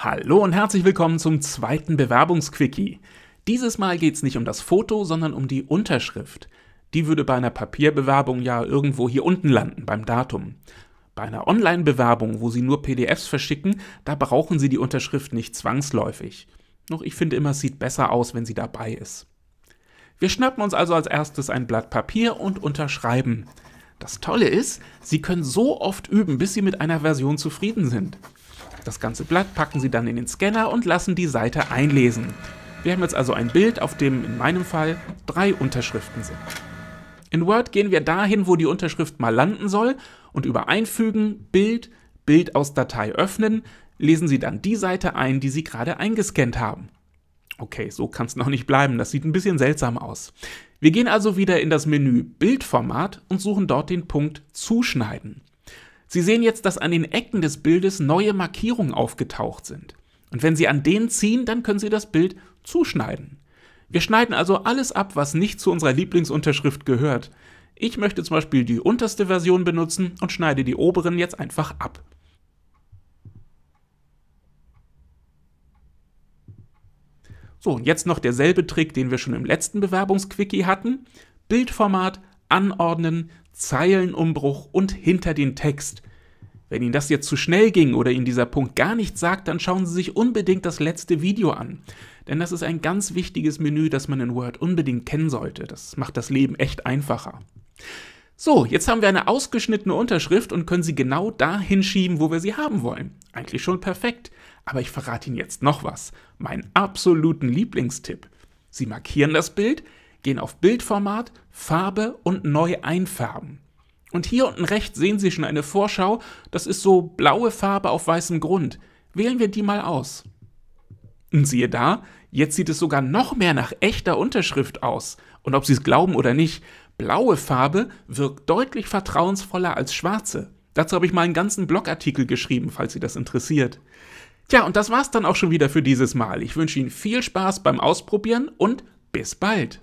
Hallo und herzlich willkommen zum zweiten Bewerbungsquickie. Dieses Mal geht es nicht um das Foto, sondern um die Unterschrift. Die würde bei einer Papierbewerbung ja irgendwo hier unten landen, beim Datum. Bei einer Online-Bewerbung, wo Sie nur PDFs verschicken, da brauchen Sie die Unterschrift nicht zwangsläufig. Noch ich finde immer, es sieht besser aus, wenn sie dabei ist. Wir schnappen uns also als erstes ein Blatt Papier und unterschreiben. Das Tolle ist, Sie können so oft üben, bis Sie mit einer Version zufrieden sind das ganze Blatt, packen sie dann in den Scanner und lassen die Seite einlesen. Wir haben jetzt also ein Bild, auf dem in meinem Fall drei Unterschriften sind. In Word gehen wir dahin, wo die Unterschrift mal landen soll und über Einfügen, Bild, Bild aus Datei öffnen, lesen Sie dann die Seite ein, die Sie gerade eingescannt haben. Okay, so kann es noch nicht bleiben, das sieht ein bisschen seltsam aus. Wir gehen also wieder in das Menü Bildformat und suchen dort den Punkt Zuschneiden. Sie sehen jetzt, dass an den Ecken des Bildes neue Markierungen aufgetaucht sind. Und wenn Sie an denen ziehen, dann können Sie das Bild zuschneiden. Wir schneiden also alles ab, was nicht zu unserer Lieblingsunterschrift gehört. Ich möchte zum Beispiel die unterste Version benutzen und schneide die oberen jetzt einfach ab. So, und jetzt noch derselbe Trick, den wir schon im letzten Bewerbungsquickie hatten. Bildformat, anordnen, Zeilenumbruch und hinter den Text. Wenn Ihnen das jetzt zu schnell ging oder Ihnen dieser Punkt gar nichts sagt, dann schauen Sie sich unbedingt das letzte Video an. Denn das ist ein ganz wichtiges Menü, das man in Word unbedingt kennen sollte. Das macht das Leben echt einfacher. So, jetzt haben wir eine ausgeschnittene Unterschrift und können sie genau da hinschieben, wo wir sie haben wollen. Eigentlich schon perfekt. Aber ich verrate Ihnen jetzt noch was. Mein absoluten Lieblingstipp. Sie markieren das Bild, gehen auf Bildformat, Farbe und neu einfärben. Und hier unten rechts sehen Sie schon eine Vorschau, das ist so blaue Farbe auf weißem Grund. Wählen wir die mal aus. Und siehe da, jetzt sieht es sogar noch mehr nach echter Unterschrift aus. Und ob Sie es glauben oder nicht, blaue Farbe wirkt deutlich vertrauensvoller als schwarze. Dazu habe ich mal einen ganzen Blogartikel geschrieben, falls Sie das interessiert. Tja, und das war's dann auch schon wieder für dieses Mal. Ich wünsche Ihnen viel Spaß beim Ausprobieren und bis bald.